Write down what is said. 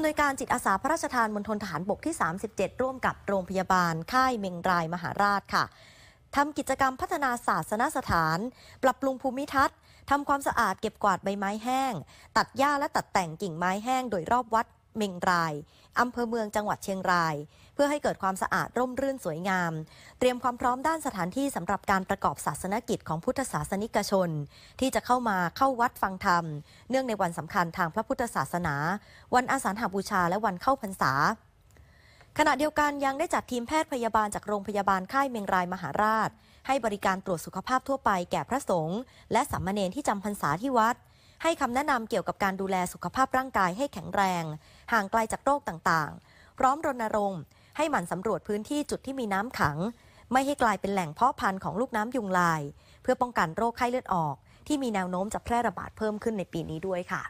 ำนวยการจิตอาสาพระราชทานมณฑลทหารบกที่ 37 ร่วมกับโรงพยาบาลค่ายเมงรายมหาราชค่ะทำกิจกรรมพัฒนาศาสนสถาน ปรับปรุงภูมิทัศน์ทำความสะอาดเก็บกวาดใบไม้แห้ง ตัดหญ้าและตัดแต่งกิ่งไม้แห้งโดยรอบวัดเมงราย อำเภอเมืองจังหวัดเชียงราย เพื่อให้เกิดความสะอาด ร่มรื่นสวยงาม เตรียมความพร้อมด้านสถานที่สำหรับการประกอบศาสนกิจของพุทธศาสนิกชน ที่จะเข้ามาเข้าวัดฟังธรรม เนื่องในวันสำคัญทางพระพุทธศาสนา วันอาสาฬหบูชาและวันเข้าพรรษา ขณะเดียวกันยังได้จัดทีมแพทย์พยาบาลจากโรงพยาบาลค่ายเมงรายมหาราช ให้บริการตรวจสุขภาพทั่วไป แก่พระสงฆ์และสามเณรที่จำพรรษาที่วัดให้คำแนะนำเกี่ยวกับการดูแลสุขภาพร่างกายให้แข็งแรง ห่างไกลจากโรคต่างๆ พร้อมรณรงค์ให้หมั่นสำรวจพื้นที่จุดที่มีน้ำขัง ไม่ให้กลายเป็นแหล่งเพาะพันธุ์ของลูกน้ำยุงลาย เพื่อป้องกันโรคไข้เลือดออก ที่มีแนวโน้มจะแพร่ระบาดเพิ่มขึ้นในปีนี้ด้วยค่ะ